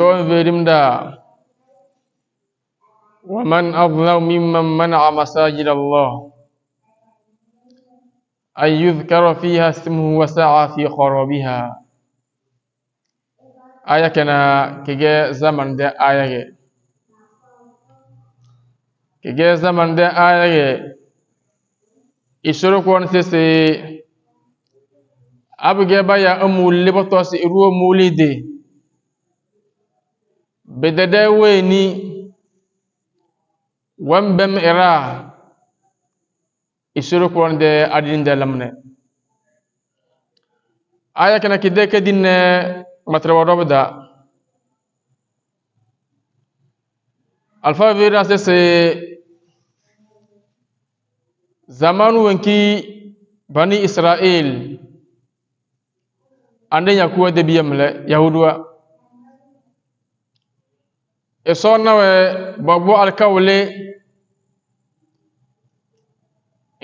on verimda ومن أظلم ممن منع مساجد الله أن يذكر فيها اسمه وسعى في خرابها آية كنا كي زمن ده آية كي زمن ده آية إشرك كون سيسي أبجي بايا أمو لبطوس إرو مولدي bedede weeni wambem era isuru kuronde adinde lamne aya kana kide kedinne eh, matrawodobda alfa vira sese zamanu wenki bani israil ande nyakuwa debiyemle yahuduwa isoonnawe e babbo alkawle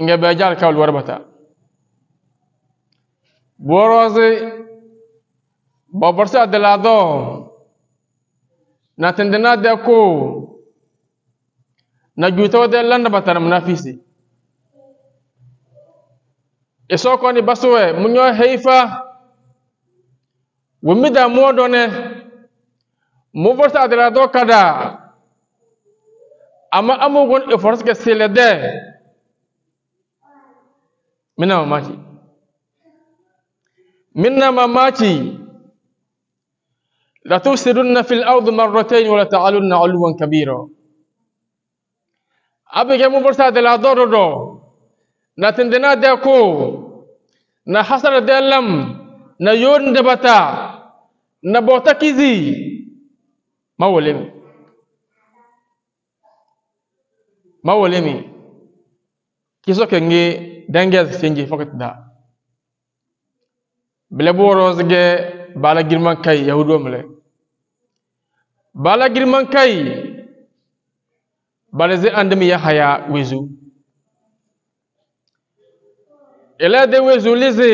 inga beeja alkawle warbata borozi baborsi adelaado na tindinade ku na juutawode landabatanam nafisi isoo e koni basuwe muñoo heifa wimida moodone موفرس ادرادو كدا اما اموغون افرس كسيلة دي منا ماتي منا ماتي لا تفسدن في الارض مرتين ولا تعلن علوا كبيرا ابي جامو فرسا دلا دورو دو ناتندنا دكو نا حصل دلم نا يون دبتا نا بوتا má wọlé mi má wọlé mi ki soke nge dangez senje fakat da bile boro zige bala girman kai yahudo mle bala girman kai bala zai andami ya haya wezu ila de wezu lize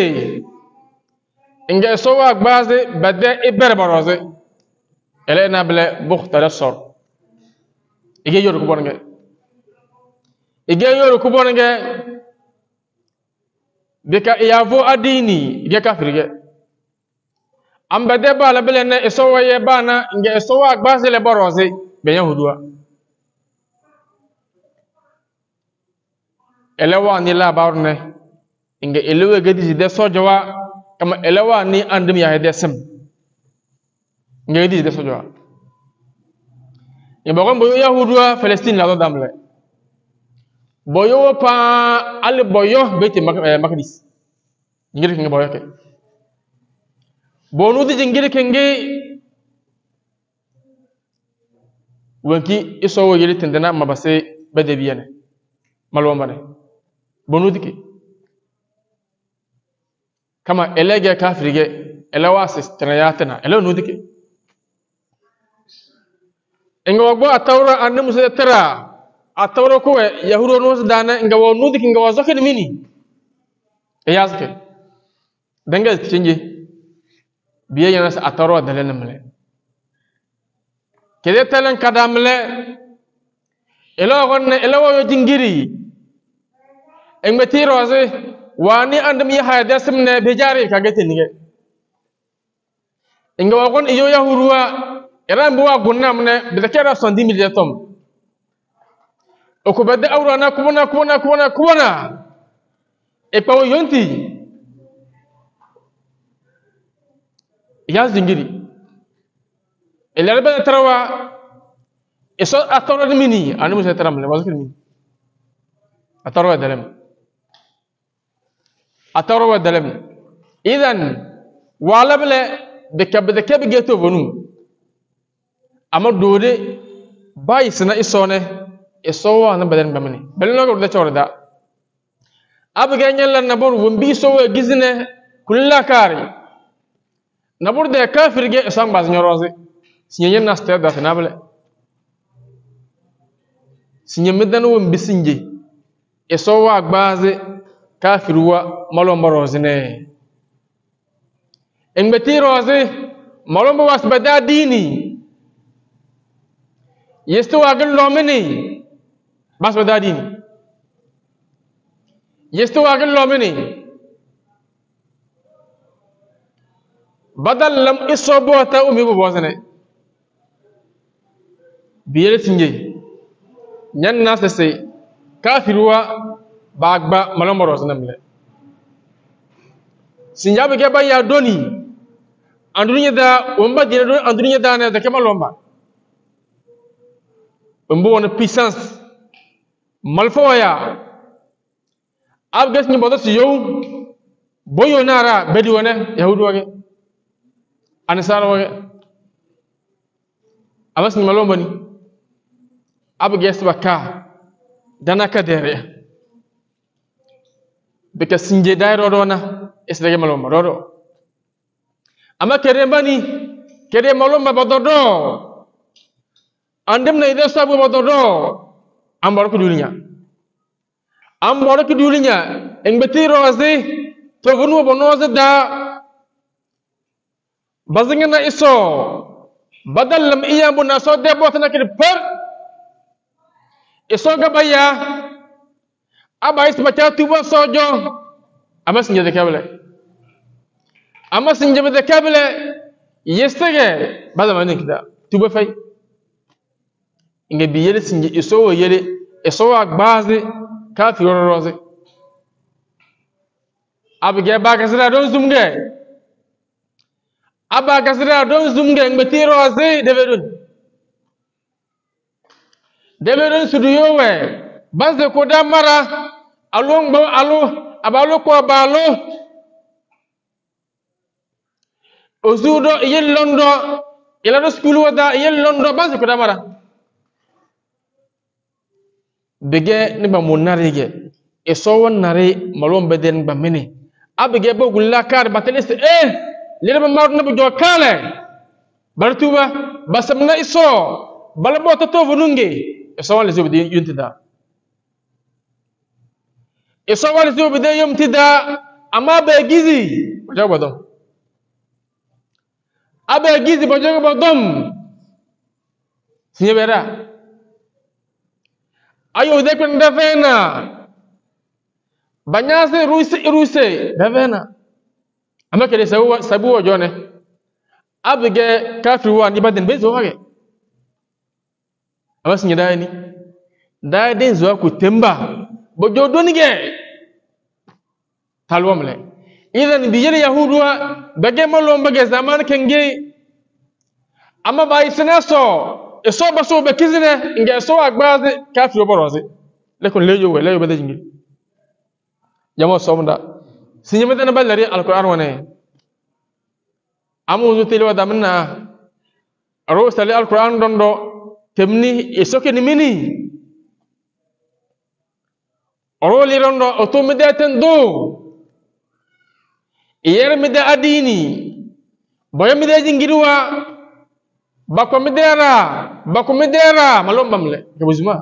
inga sowa gbaze bade ibere boroze ele na bele buhtale sor ige yoru nge ige yoru kubonge bika vo adini ige de ba la bele ne wa ye bana nge isowa gbasile borozi benye hudua elewa ni la labarne nge ge gedisi de jowa kama elewa ni andum ya sem nga yi de sojɔ yɛ bɔgɔ bɔyɔ yahuduwa fɛlɛstin la dɔ daminɛ boyo pa paa boyo bɔyɔ bɛyi te makadis eh, ngiri kenge bɔyɔ kɛ bɔnu diji ngiri kenge wanki iso wo yeli tendena mabase bɛde biyane malwa mane bɔnu diki kama elege kafirige elewa sistana yatena elewa nudike nga wa gbo atawra anne musa tera atawra ko we yahuro no dana nga wa nudik nga wa zakin mini e yazke danga tinje biye yana sa atawra dalana mele kede telen kadamle elo gonne elo wo jingiri engbe ti roze wani andam ya hayda simne bejari kage tinige inga wa gon iyo yahuruwa يبان بوا قلنا من بذكرة صنديم اليتم وكبد أورانا كبنا كبنا كبنا كبنا إبقوا ينتي ياز دنجري إلا ربنا تروا إسو أتروا مني أنا مش أتروا مني وذكر مني أتروا دلم أتروا دلم إذن وعلى بلا بكبد كبد جتو بنو amma dode bai sina isone isowa na badan bamani balin logo da chawar da abga nyalla na bor wumbi sowa gizne kulla kari na bor da kafir ge isan baz nyoroze sinyen na sta da tinable sinyen midan wumbi sinje isowa gbaze kafirwa malomborozine engbetiroze malombo wasbada dini yestu agal lo mini basba dadin yestu agal lo mini badal lam isobo ta umi bo bosene biere tinge nyan nasse se kafir wa bagba malomoro sanamle sinjabe ke ban ya doni andunya da umba dina do andunya da ne da kemalomba mbon puissance malfoya ab gas ni bodos yow boyo nara bedi wona yahudu wage anasar wage abas ni malomba ni ab gas baka dana ka dere beka sinje na, dona esdege malomba rodo ama kere bani kere malomba bododo na idha sabu do, madarro ambaro kudulinya ambaro kudulinya engbeti rozi to bunu bonoze da na iso badal lam iya na so de botna nakir per iso baya aba is macha tuba jo ama sinje de kable ama sinje de kable yestege badamani kida tuba fay nga bi yele singe isowo yele isowa gbaasi kafi rororosi abige ba kasira don zumge aba kasira don zumge ngbe ti rosi debe don debe don sudu yowe bazde ko mara alu ngbo alu abalu ko balu ozudo yel londo ila do skulu wada yel londo bazde ko damara bege ni ba munari ge e so won nare malon beden ba mini abige bo gulla kar batelis eh lele ba mar na bu jokale bartuba basam nga iso balbo to to vununge e so wala zubdi yuntida e so wala zubdi yuntida amma be gizi jawba dom abe gizi bo jawba dom sinye ayo depin dafena banyase ruse ruse dafena amake de sabu sabu wajone abige kafiru wa ni badin bezo wage awasin yadai ni dai din zuwa ku temba bojo donige talwamle idan biyar yahuduwa bage malon bage zaman kenge amma bai sinaso eso ba so be kizine nge so agba kafiro borozi lekun leyo we leyo be jingi jamo somda sinyeme tan ballari alquran wane amuzu tilwa damna aro sali alquran dondo temni ni mini oro li rondo otumide ten do iyer mi da adini boyo mi da bakomidera bakomidera malomba mle kebuzima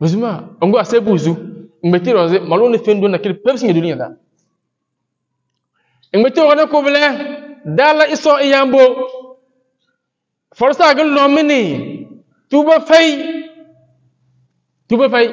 buzima ongo asebuzu ngbetiro ze malone fendo na kile pepsi ngedunia da ngbetiro ne ko vle dala iso iyambo forsa gal nomini tuba fay tuba fay